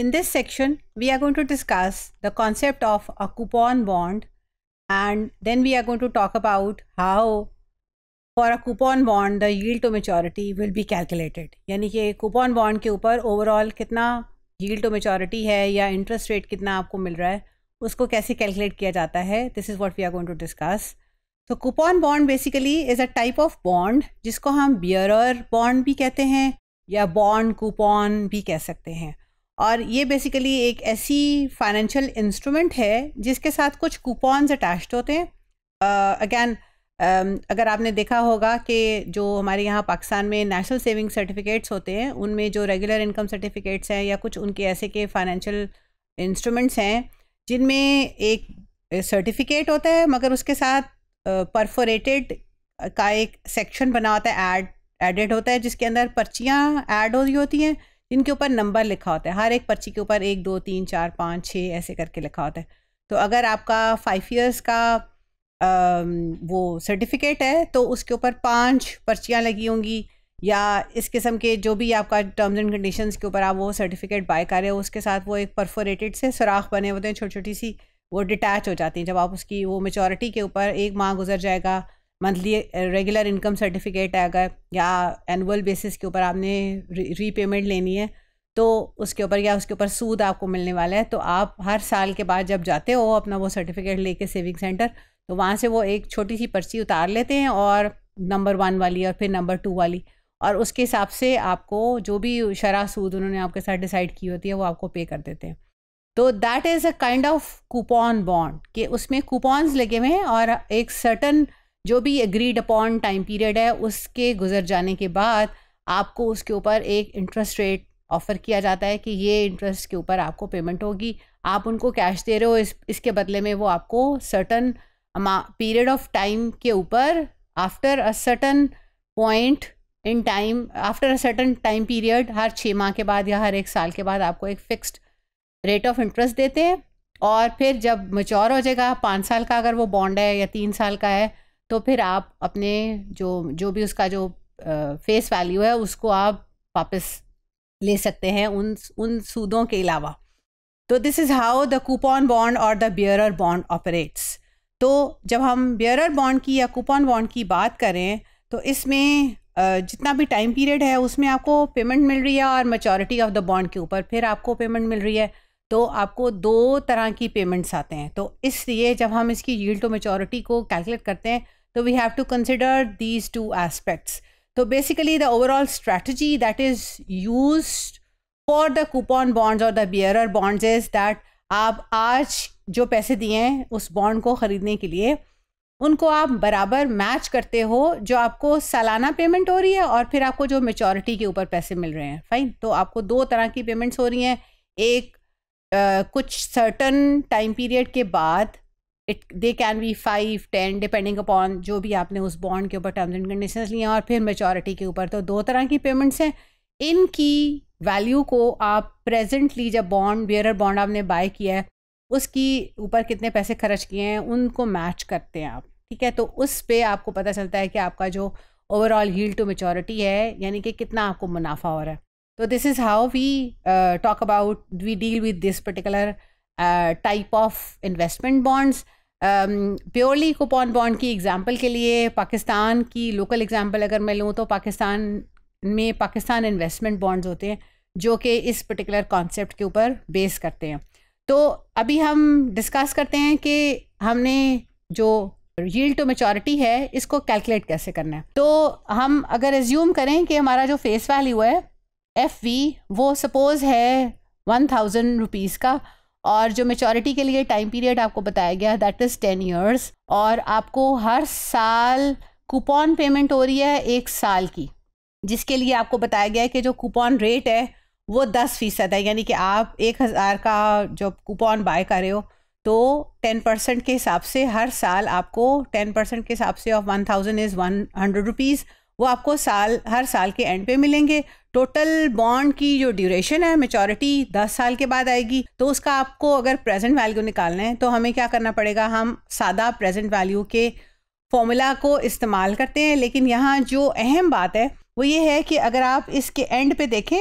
In this section, we are going to discuss the concept of a coupon bond and then we are going to talk about how for a coupon bond the yield to maturity will be calculated. यानी कि coupon bond के ऊपर overall कितना yield to maturity है या interest rate कितना आपको मिल रहा है उसको कैसे calculate किया जाता है this is what we are going to discuss तो coupon bond basically is a type of bond जिसको हम बियर बॉन्ड भी कहते हैं या बॉन्ड कूपन भी कह सकते हैं और ये बेसिकली एक ऐसी फाइनेंशियल इंस्ट्रूमेंट है जिसके साथ कुछ कूपन्स अटैच्ड होते हैं अगैन uh, um, अगर आपने देखा होगा कि जो हमारे यहाँ पाकिस्तान में नेशनल सेविंग सर्टिफिकेट्स होते हैं उनमें जो रेगुलर इनकम सर्टिफिकेट्स हैं या कुछ उनके ऐसे के फाइनेंशियल इंस्ट्रूमेंट्स हैं जिनमें एक सर्टिफिकेट होता है मगर उसके साथ परफोरेटेड uh, का एक सेक्शन बना होता है एड, एडेड होता है जिसके अंदर पर्चियाँ ऐड हो रही होती हैं जिनके ऊपर नंबर लिखा होता है हर एक पर्ची के ऊपर एक दो तीन चार पाँच छः ऐसे करके लिखा होता है तो अगर आपका फाइव ईयर्स का आ, वो सर्टिफिकेट है तो उसके ऊपर पाँच पर्चियाँ लगी होंगी या इस किस्म के जो भी आपका टर्म्स एंड कंडीशंस के ऊपर आप वो सर्टिफिकेट बाय कर रहे हो उसके साथ वो एक परफोरेटेड से सुराख बने होते हैं छोटी छोटी सी वो डिटैच हो जाती हैं जब आप उसकी वो मेचोरिटी के ऊपर एक माह गुजर जाएगा मंथली रेगुलर इनकम सर्टिफिकेट अगर या एनुअल बेसिस के ऊपर आपने रीपेमेंट लेनी है तो उसके ऊपर या उसके ऊपर सूद आपको मिलने वाला है तो आप हर साल के बाद जब जाते हो अपना वो सर्टिफिकेट लेके सेविंग सेंटर तो वहाँ से वो एक छोटी सी पर्ची उतार लेते हैं और नंबर वन वाली और फिर नंबर टू वाली और उसके हिसाब से आपको जो भी शराह सूद उन्होंने आपके साथ डिसाइड की होती है वो आपको पे कर देते हैं तो that is a kind of coupon bond कि उसमें कूपन्स लगे हुए हैं और एक सर्टन जो भी एग्रीड अपॉन टाइम पीरियड है उसके गुजर जाने के बाद आपको उसके ऊपर एक इंटरेस्ट रेट ऑफ़र किया जाता है कि ये इंटरेस्ट के ऊपर आपको पेमेंट होगी आप उनको कैश दे रहे हो इस इसके बदले में वो आपको सर्टन पीरियड ऑफ टाइम के ऊपर after a certain point in time after a certain time period हर छः माह के बाद या हर एक साल के बाद आपको एक फिक्स्ड रेट ऑफ इंटरेस्ट देते हैं और फिर जब मच्योर हो जाएगा पाँच साल का अगर वो बॉन्ड है या तीन साल का है तो फिर आप अपने जो जो भी उसका जो फेस वैल्यू है उसको आप वापस ले सकते हैं उन उन सूदों के अलावा तो this is how the coupon bond और द बियरर बॉन्ड ऑपरेट्स तो जब हम बियरर बॉन्ड की या कूपन बॉन्ड की बात करें तो इसमें जितना भी टाइम पीरियड है उसमें आपको पेमेंट मिल रही है और मचोरिटी ऑफ द बॉन्ड के ऊपर फिर आपको पेमेंट मिल रही है तो आपको दो तरह की पेमेंट्स आते हैं तो इसलिए जब हम इसकी यील्ड टू मेचोरिटी को कैलकुलेट करते हैं So we have to consider these two aspects. So basically the overall strategy that is used for the coupon bonds or the bearer bonds is that आप आज जो पैसे दिए हैं उस बॉन्ड को ख़रीदने के लिए उनको आप बराबर मैच करते हो जो आपको सालाना पेमेंट हो रही है और फिर आपको जो मेचोरिटी के ऊपर पैसे मिल रहे हैं फाइन तो आपको दो तरह की पेमेंट्स हो रही हैं एक आ, कुछ सर्टन टाइम पीरियड के बाद it they can be five ten depending upon जो भी आपने उस बॉन्ड के ऊपर टर्म्स एंड कंडीशन लिए हैं और फिर मेचोरिटी के ऊपर तो दो तरह की पेमेंट्स हैं इनकी वैल्यू को आप प्रेजेंटली जब बॉन्ड बियरर बॉन्ड आपने बाय किया है उसकी ऊपर कितने पैसे खर्च किए हैं उनको मैच करते हैं आप ठीक है तो उस पर आपको पता चलता है कि आपका जो ओवरऑल हील टू मेचोरिटी है यानी कि कितना आपको मुनाफा हो रहा है तो this is how we talk about we deal with this particular type of investment bonds purely coupon bond की एग्ज़ाम्पल के लिए पाकिस्तान की लोकल एग्ज़ाम्पल अगर मैं लूँ तो पाकिस्तान में पाकिस्तान इन्वेस्टमेंट बॉन्ड्स होते हैं जो कि इस पर्टिकुलर कॉन्सेप्ट के ऊपर बेस करते हैं तो अभी हम डिस्कस करते हैं कि हमने जो रील टू मेचोरिटी है इसको कैलकुलेट कैसे करना है तो हम अगर एज्यूम करें कि हमारा जो फेस वैल्यू है एफ वी वो सपोज़ है वन थाउजेंड रुपीज़ का और जो मेचोरिटी के लिए टाइम पीरियड आपको बताया गया है दैट इज़ टेन ईयर्स और आपको हर साल कूपन पेमेंट हो रही है एक साल की जिसके लिए आपको बताया गया है कि जो कूपन रेट है वो दस फीसद है यानी कि आप एक हज़ार का जो कूपन बाय कर रहे हो तो टेन परसेंट के हिसाब से हर साल आपको टेन परसेंट के हिसाब से of one thousand is one hundred rupees वो आपको साल हर साल के एंड पे मिलेंगे टोटल बॉन्ड की जो ड्यूरेशन है मेचोरिटी दस साल के बाद आएगी तो उसका आपको अगर प्रेजेंट वैल्यू निकालना है तो हमें क्या करना पड़ेगा हम सादा प्रेजेंट वैल्यू के फॉर्मूला को इस्तेमाल करते हैं लेकिन यहाँ जो अहम बात है वो ये है कि अगर आप इसके एंड पे देखें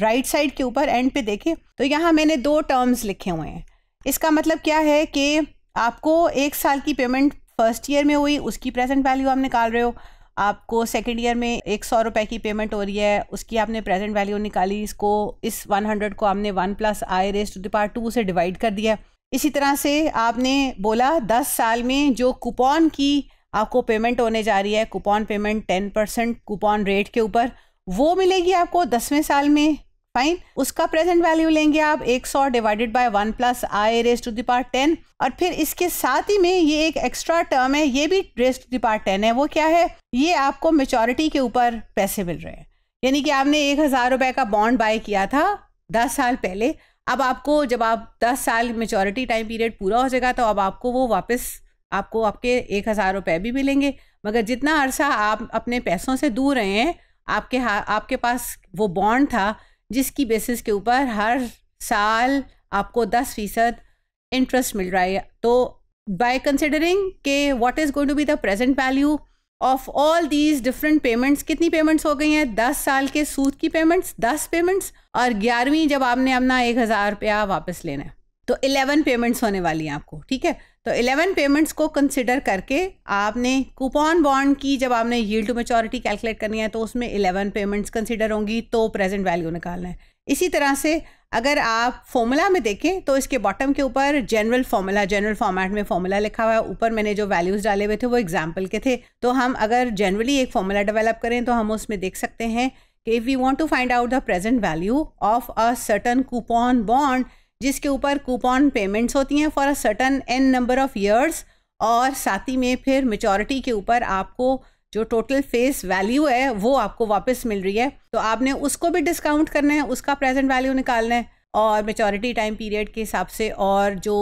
राइट साइड के ऊपर एंड पे देखें तो यहाँ मैंने दो टर्म्स लिखे हुए हैं इसका मतलब क्या है कि आपको एक साल की पेमेंट फर्स्ट ईयर में हुई उसकी प्रेजेंट वैल्यू आप निकाल रहे हो आपको सेकेंड ईयर में एक सौ रुपये की पेमेंट हो रही है उसकी आपने प्रेजेंट वैल्यू निकाली इसको इस वन हंड्रेड को आपने one plus I raise to the two से डिवाइड कर दिया इसी तरह से आपने बोला दस साल में जो कूपन की आपको पेमेंट होने जा रही है coupon payment ten percent coupon rate के ऊपर वो मिलेगी आपको दसवें साल में फाइन उसका प्रेजेंट वैल्यू लेंगे आप एक सौ divided by one plus I raise to the ten और फिर इसके साथ ही में ये एक एक्स्ट्रा टर्म है ये भी रेस टू दार टेन है वो क्या है ये आपको मेचोरिटी के ऊपर पैसे मिल रहे हैं यानी कि आपने एक हज़ार रुपये का बॉन्ड बाय किया था दस साल पहले अब आपको जब आप दस साल मेचोरिटी टाइम पीरियड पूरा हो जाएगा तो अब आपको वो वापस आपको आपके एक हज़ार रुपये भी मिलेंगे मगर जितना अरसा आप अपने पैसों से दूर रहे हैं आपके हा आपके पास वो बॉन्ड था जिसकी बेसिस के ऊपर हर साल आपको दस फीसद इंटरेस्ट मिल रहा है तो बाय कंसिडरिंग के what is going to be the present value of all these different payments कितनी पेमेंट्स हो गई हैं दस साल के सूद की पेमेंट्स दस पेमेंट्स और ग्यारहवीं जब आपने अपना एक हज़ार रुपया वापस लेना है तो इलेवन पेमेंट्स होने वाली हैं आपको ठीक है तो 11 पेमेंट्स को कंसिडर करके आपने कूपन बॉन्ड की जब आपने यील्ड टू मेचोरिटी कैलकुलेट करनी है तो उसमें 11 पेमेंट्स कंसिडर होंगी तो प्रेजेंट वैल्यू निकालना है इसी तरह से अगर आप फॉर्मूला में देखें तो इसके बॉटम के ऊपर जनरल फॉर्मूला जनरल फॉर्मेट में फॉर्मूला लिखा हुआ है ऊपर मैंने जो वैल्यूज़ डाले हुए थे वो एग्जाम्पल के थे तो हम अगर जनरली एक फॉर्मूला डेवलप करें तो हम उसमें देख सकते हैं कि if you want to find out the present value of a certain coupon bond जिसके ऊपर कूपन पेमेंट्स होती हैं for a certain N number of years और साथ ही में फिर मेचोरिटी के ऊपर आपको जो टोटल फेस वैल्यू है वो आपको वापस मिल रही है तो आपने उसको भी डिस्काउंट करना है उसका प्रेजेंट वैल्यू निकालना है और मेचोरिटी टाइम पीरियड के हिसाब से और जो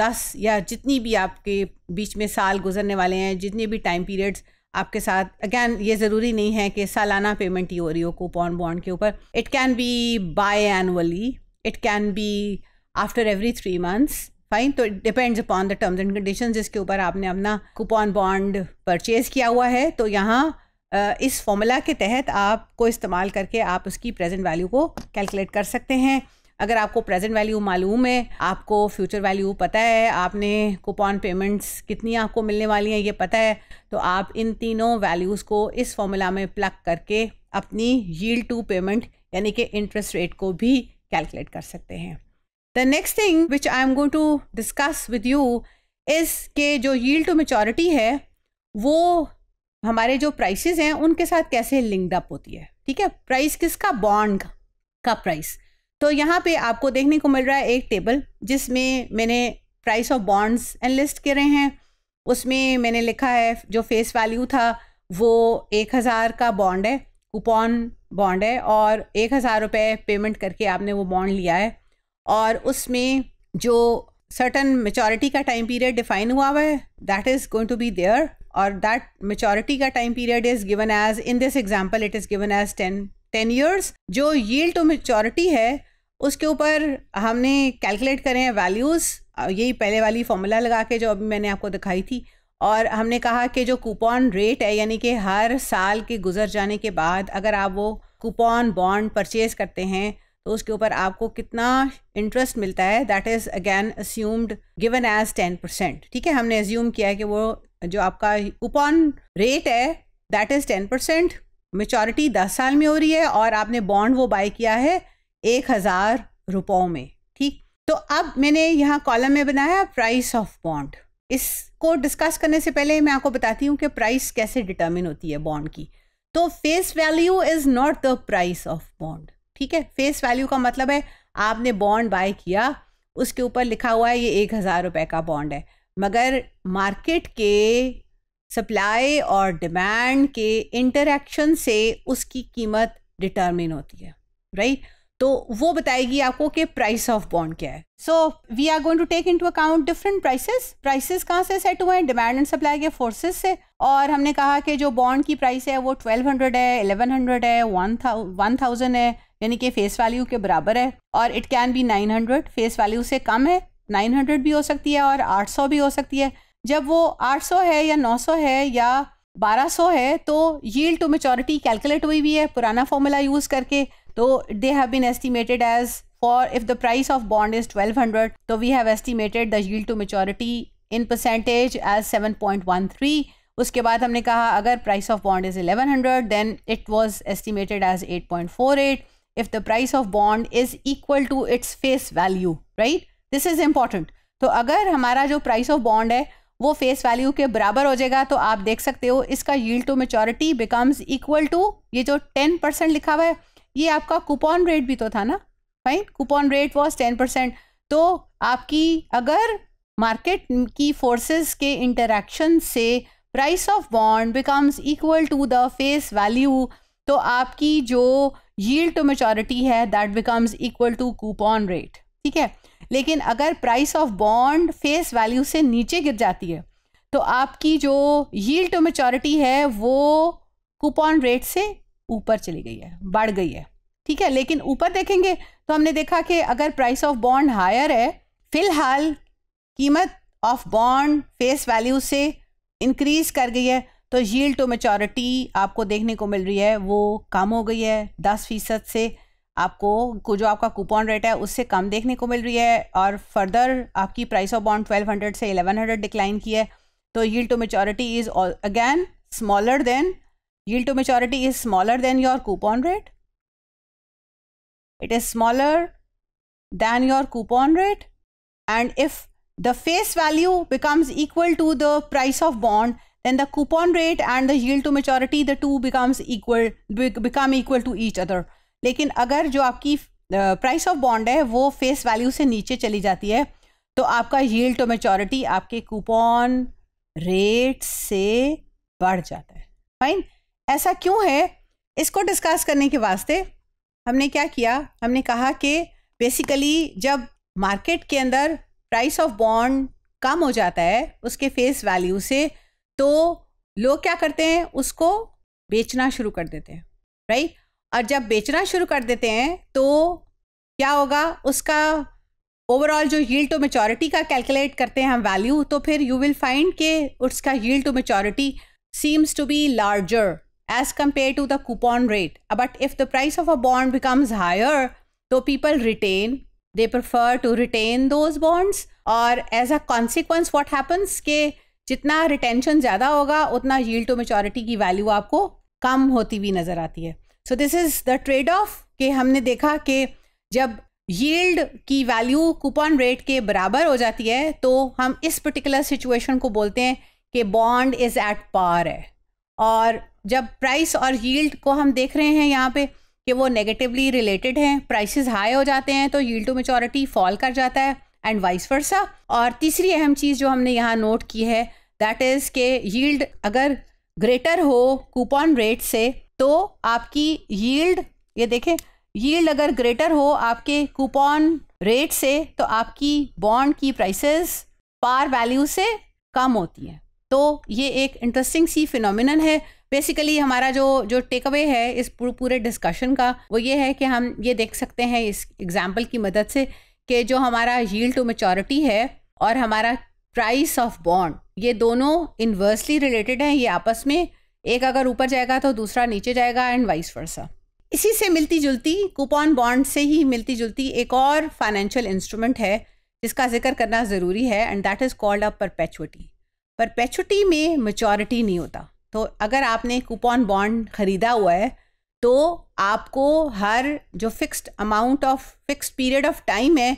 दस या जितनी भी आपके बीच में साल गुजरने वाले हैं जितने भी टाइम पीरियड्स आपके साथ अगैन ये ज़रूरी नहीं है कि सालाना पेमेंट ही हो रही हो कूपन बॉन्ड के ऊपर it can be biannually it can be after every three months fine तो depends upon the terms and condition जिसके ऊपर आपने अपना कूपन बॉन्ड परचेज किया हुआ है तो यहाँ इस फॉर्मूला के तहत आपको इस्तेमाल करके आप उसकी प्रेजेंट वैल्यू को कैलकुलेट कर सकते हैं अगर आपको प्रेजेंट वैल्यू मालूम है आपको फ्यूचर वैल्यू पता है आपने कूपन पेमेंट्स कितनी आपको मिलने वाली हैं ये पता है तो आप इन तीनों वैल्यूज़ को इस फॉर्मूला में प्लग करके अपनी यील्ड टू पेमेंट यानी कि इंटरेस्ट रेट को भी कैलकुलेट कर सकते हैं the next thing which I am going to discuss with you is के जो यील्ड टू मेचोरिटी है वो हमारे जो प्राइसेस हैं उनके साथ कैसे लिंक्ड अप होती है ठीक है प्राइस किसका बॉन्ड का प्राइस तो यहाँ पे आपको देखने को मिल रहा है एक टेबल जिसमें मैंने प्राइस ऑफ बॉन्ड्स एनलिस्ट करे हैं उसमें मैंने लिखा है जो फेस वैल्यू था वो एक हज़ार का बॉन्ड है कूपन बॉन्ड है और एक हज़ार रुपये पेमेंट करके आपने वो बॉन्ड लिया है और उसमें जो सर्टन मेचोरिटी का टाइम पीरियड डिफाइन हुआ हुआ है that is going to be there और दैट मेचोरिटी का time period is given as in this example it is given as ten ten years जो यील्ड टू मेचोरिटी है उसके ऊपर हमने कैलकुलेट करे हैं वैल्यूज़ यही पहले वाली फॉर्मूला लगा के जो अभी मैंने आपको दिखाई थी और हमने कहा कि जो कूपन रेट है यानी कि हर साल के गुजर जाने के बाद अगर आप वो कूपन बॉन्ड परचेज करते हैं तो उसके ऊपर आपको कितना इंटरेस्ट मिलता है that is again assumed given as ten percent ठीक है हमने एज्यूम किया है कि वो जो आपका कूपन रेट है that is ten percent maturity दस साल में हो रही है और आपने बॉन्ड वो बाई किया है एक हज़ार रुपयों में ठीक तो अब मैंने यहाँ कॉलम में बनाया प्राइस ऑफ बॉन्ड इसको डिस्कस करने से पहले मैं आपको बताती हूँ कि प्राइस कैसे डिटर्मिन होती है बॉन्ड की तो face value is not the price of bond ठीक है फेस वैल्यू का मतलब है आपने बॉन्ड बाय किया उसके ऊपर लिखा हुआ है ये एक हज़ार रुपये का बॉन्ड है मगर मार्केट के सप्लाई और डिमांड के इंटरेक्शन से उसकी कीमत डिटर्मिन होती है राइट right? तो वो बताएगी आपको कि प्राइस ऑफ बॉन्ड क्या है so we are going to take into account different prices prices कहाँ से सेट हुए हैं डिमांड एंड सप्लाई के फोर्सेस से और हमने कहा कि जो बॉन्ड की प्राइस है वो 1200 है 1100 है वन थाउजेंड है यानी कि फेस वैल्यू के बराबर है और it can be 900 face value से कम है 900 भी हो सकती है और 800 भी हो सकती है जब वो 800 है या 900 है या 1200 है तो यील्ड टू मेचोरिटी कैलकुलेट हुई भी है पुराना फॉर्मूला यूज़ करके तो they have been estimated as for if the price of bond is hundred तो we have estimated the yield to maturity in percentage as three उसके बाद हमने कहा अगर price of bond is 1100 then it was estimated as 8.48 if the price of bond is equal to its face value right this is important तो अगर हमारा जो price of bond है वो फेस वैल्यू के बराबर हो जाएगा तो आप देख सकते हो इसका yield to maturity becomes equal to ये जो टेन परसेंट लिखा हुआ है ये आपका कूपन रेट भी तो था ना fine coupon rate was ten percent तो आपकी अगर मार्केट की फोर्सेस के इंटरेक्शन से price of bond becomes equal to the face value तो आपकी जो यील्ड टू मेचोरिटी है that becomes equal to coupon rate ठीक है लेकिन अगर price of bond face value से नीचे गिर जाती है तो आपकी जो यील्ड टू मेचोरिटी है वो कूपन रेट से ऊपर चली गई है बढ़ गई है ठीक है लेकिन ऊपर देखेंगे तो हमने देखा कि अगर प्राइस ऑफ बॉन्ड हायर है फिलहाल कीमत ऑफ बॉन्ड फेस वैल्यू से इंक्रीज कर गई है तो यील्ड टू मेचोरिटी आपको देखने को मिल रही है वो कम हो गई है दस फीसद से आपको जो आपका कूपन रेट है उससे कम देखने को मिल रही है और फर्दर आपकी प्राइस ऑफ बॉन्ड 1200 से 1100 डिक्लाइन की है तो yield to maturity is again smaller than yield to maturity is smaller than your coupon rate it is smaller than your coupon rate and if the face value becomes equal to the price of bond then the coupon rate and the yield to maturity the two becomes equal become equal to each other लेकिन अगर जो आपकी price of bond है वो face value से नीचे चली जाती है तो आपका यील्ड टू मेचोरिटी आपके कूपन रेट से बढ़ जाता है फाइन ऐसा क्यों है इसको डिस्कस करने के वास्ते हमने क्या किया हमने कहा कि बेसिकली जब मार्केट के अंदर प्राइस ऑफ बॉन्ड कम हो जाता है उसके फेस वैल्यू से तो लोग क्या करते हैं उसको बेचना शुरू कर देते हैं राइट और जब बेचना शुरू कर देते हैं तो क्या होगा उसका ओवरऑल जो यील्ड टू मेचोरिटी का कैलकुलेट करते हैं हम वैल्यू तो फिर यू विल फाइंड के उसका yield to maturity seems to be larger as compare to the coupon rate but if the price of a bond becomes higher तो people retain they prefer to retain those bonds और as a consequence what happens के जितना retention ज़्यादा होगा उतना yield to maturity की value आपको कम होती हुई नज़र आती है so this is the trade off कि हमने देखा कि जब यील्ड की वैल्यू कूपन रेट के बराबर हो जाती है तो हम इस पर्टिकुलर सिचुएशन को बोलते हैं कि बॉन्ड इज़ एट पार है और जब प्राइस और यील्ड को हम देख रहे हैं यहाँ पे कि वो नेगेटिवली रिलेटेड हैं प्राइसेस हाई हो जाते हैं तो यील्ड टू मेचोरिटी फॉल कर जाता है एंड वाइस वर्सा और तीसरी अहम चीज़ जो हमने यहाँ नोट की है दैट इज़ के यील्ड अगर ग्रेटर हो कूपन रेट से तो आपकी यील्ड ये देखें यील्ड अगर ग्रेटर हो आपके कूपन रेट से तो आपकी बॉन्ड की प्राइसेस पार वैल्यू से कम होती हैं तो ये एक इंटरेस्टिंग सी फिनोमिनन है बेसिकली हमारा जो जो टेक अवे है इस पूरे डिस्कशन का वो ये है कि हम ये देख सकते हैं इस एग्जाम्पल की मदद से कि जो हमारा यील्ड टू मेचोरिटी है और हमारा प्राइस ऑफ बॉन्ड ये दोनों इन्वर्सली रिलेटेड हैं ये आपस में एक अगर ऊपर जाएगा तो दूसरा नीचे जाएगा एंड वाइस वर्सा इसी से मिलती जुलती कूपन बॉन्ड से ही मिलती जुलती एक और फाइनेंशियल इंस्ट्रूमेंट है जिसका जिक्र करना ज़रूरी है and that is called a perpetuity perpetuity में मेचोरिटी नहीं होता तो अगर आपने कूपन बॉन्ड ख़रीदा हुआ है तो आपको हर जो fixed amount of fixed period of time है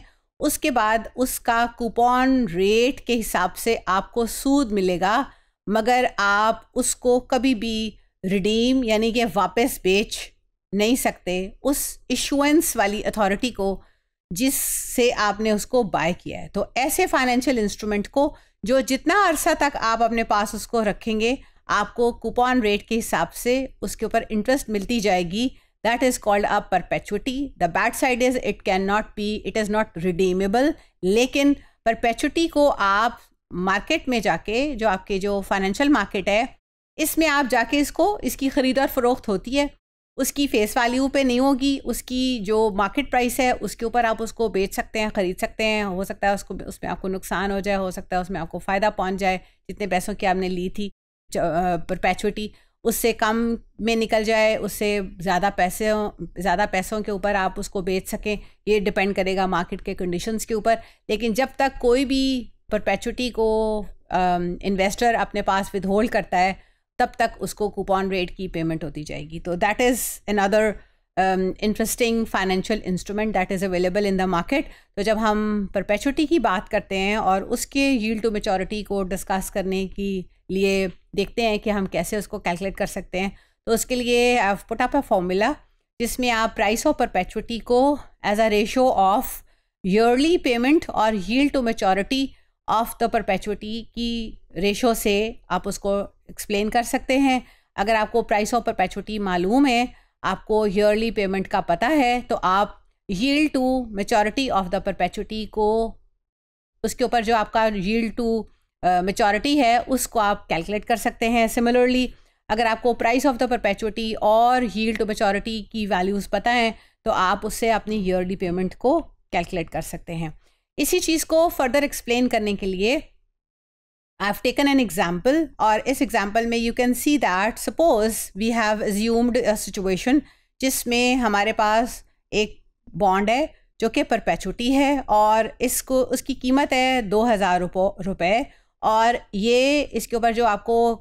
उसके बाद उसका कूपन रेट के हिसाब से आपको सूद मिलेगा मगर आप उसको कभी भी रिडीम यानी कि वापस बेच नहीं सकते उस इशुएंस वाली अथॉरिटी को जिससे आपने उसको बाय किया है तो ऐसे फाइनेंशियल इंस्ट्रूमेंट को जो जितना अरसा तक आप अपने पास उसको रखेंगे आपको कूपन रेट के हिसाब से उसके ऊपर इंटरेस्ट मिलती जाएगी that is called a perpetuity the bad side is it can not be it is not redeemable लेकिन परपेचुटी को आप मार्केट में जाके जो आपके जो फाइनेंशियल मार्केट है इसमें आप जाके इसको इसकी ख़रीद और फ़रोख्त होती है उसकी फ़ेस वैल्यू पे नहीं होगी उसकी जो मार्केट प्राइस है उसके ऊपर आप उसको बेच सकते हैं ख़रीद सकते हैं हो सकता है उसको उसमें आपको नुकसान हो जाए हो सकता है उसमें आपको फ़ायदा पहुंच जाए जितने पैसों की आपने ली थी परपैचुटी उससे कम में निकल जाए उससे ज़्यादा पैसे ज़्यादा पैसों के ऊपर आप उसको बेच सकें ये डिपेंड करेगा मार्केट के कंडीशंस के ऊपर लेकिन जब तक कोई भी परपैचुटी को इन्वेस्टर अपने पास विद होल्ड करता है तब तक उसको कूपन रेट की पेमेंट होती जाएगी तो that is another interesting financial instrument that is available in the market तो जब हम परपैचुटी की बात करते हैं और उसके यील्ड टू मेचोरिटी को डिस्कस करने की लिए देखते हैं कि हम कैसे उसको कैलकुलेट कर सकते हैं तो उसके लिए I put up a formula जिसमें आप प्राइस ऑफ परपेचुटी को as a ratio of yearly payment और yield to maturity of the perpetuity की रेशो से आप उसको एक्सप्लेन कर सकते हैं अगर आपको प्राइस ऑफ परपेचुटी मालूम है आपको ईयरली पेमेंट का पता है तो आप yield to maturity of the perpetuity को उसके ऊपर जो आपका यील्ड टू मेचोरिटी uh, है उसको आप कैलकुलेट कर सकते हैं सिमिलरली अगर आपको प्राइस ऑफ द परपेचुटी और हील टू मेचोरिटी की वैल्यूज़ पता हैं तो आप उससे अपनी ईयरली पेमेंट को कैलकुलेट कर सकते हैं इसी चीज़ को फर्दर एक्सप्लेन करने के लिए I have taken an example और इस एग्जाम्पल में you can see that suppose we have a situation जिसमें हमारे पास एक बॉन्ड है जो कि परपैचुटी है और इसको उसकी कीमत है दो हज़ार रुपये और ये इसके ऊपर जो आपको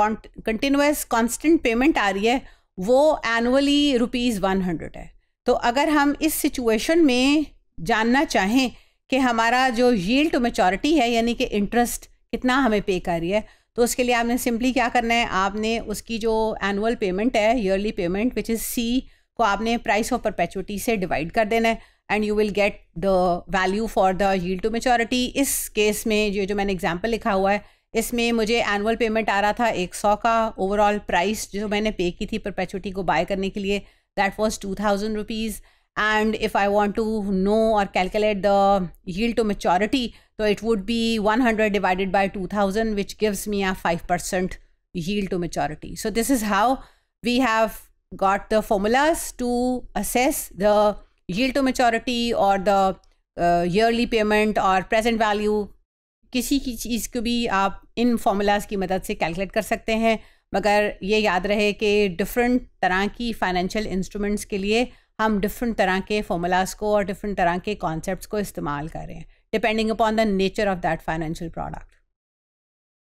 कंटिन्यूस कांस्टेंट पेमेंट आ रही है वो एनुअली रुपीज़ वन हंड्रेड है तो अगर हम इस सिचुएशन में जानना चाहें कि हमारा जो यील्ड टू मेचोरिटी है यानी कि इंटरेस्ट कितना हमें पे कर रही है तो उसके लिए आपने सिंपली क्या करना है आपने उसकी जो एनुअल पेमेंट है yearly payment which is C को आपने प्राइस ऑफ परपेचुटी से डिवाइड कर देना है and you will get the value for the yield to maturity इस case, में जो जो मैंने example लिखा हुआ है इसमें मुझे एनुअल पेमेंट आ रहा था एक सौ का ओवरऑल प्राइस जो मैंने पे की थी परपेचुटी को बाय करने के लिए that was two thousand and if i want to know or calculate the yield to maturity so it would be 100 divided by 2000 which gives me a 5% yield to maturity so this is how we have got the formulas to assess the yield to maturity और the yearly payment और present value किसी की चीज़ को भी आप इन formulas की मदद से कैलकुलेट कर सकते हैं मगर ये याद रहे कि डिफरेंट तरह की फाइनेंशियल इंस्ट्रूमेंट्स के लिए हम डिफरेंट तरह के फॉर्मूलाज़ को और डिफरेंट तरह के कॉन्सेप्ट को इस्तेमाल करें depending upon the nature of that financial product